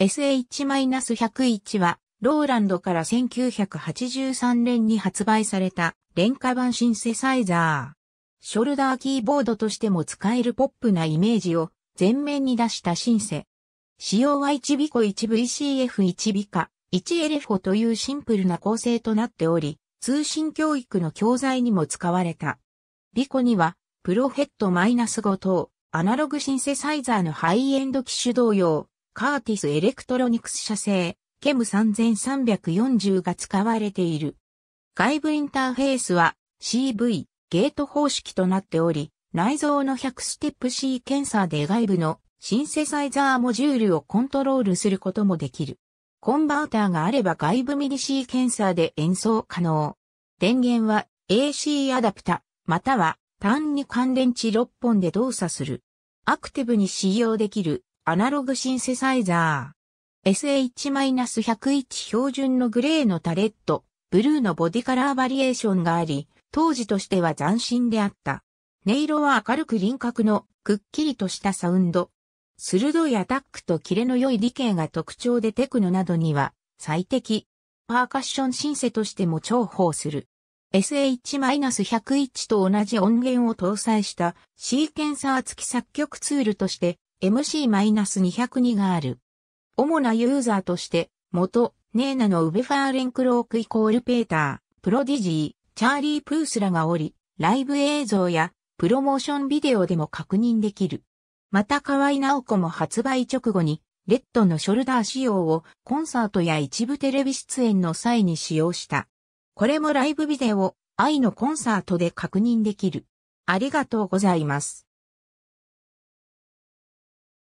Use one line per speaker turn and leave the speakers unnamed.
SH-101 は、ローランドから1983年に発売された、廉価版シンセサイザー。ショルダーキーボードとしても使えるポップなイメージを前面に出したシンセ。仕様は1ビコ 1VCF1 ビカ、1エレフォというシンプルな構成となっており、通信教育の教材にも使われた。ビコには、プロヘッド -5 等、アナログシンセサイザーのハイエンド機種同様、カーティスエレクトロニクス社製、ケム3340が使われている。外部インターフェースは CV ゲート方式となっており、内蔵の100ステップシーケンサーで外部のシンセサイザーモジュールをコントロールすることもできる。コンバーターがあれば外部ミニシーケンサーで演奏可能。電源は AC アダプタ、または単に乾電池6本で動作する。アクティブに使用できるアナログシンセサイザー。SH-101 標準のグレーのタレット、ブルーのボディカラーバリエーションがあり、当時としては斬新であった。音色は明るく輪郭のくっきりとしたサウンド。鋭いアタックとキレの良い理系が特徴でテクノなどには最適。パーカッションシンセとしても重宝する。SH-101 と同じ音源を搭載したシーケンサー付き作曲ツールとして MC-202 がある。主なユーザーとして、元、ネーナのウベファーレンクロークイコールペーター、プロディジー、チャーリー・プースらがおり、ライブ映像やプロモーションビデオでも確認できる。また河合直子も発売直後に、レッドのショルダー仕様をコンサートや一部テレビ出演の際に使用した。これもライブビデオ、愛のコンサートで確認できる。ありがとうござ
います。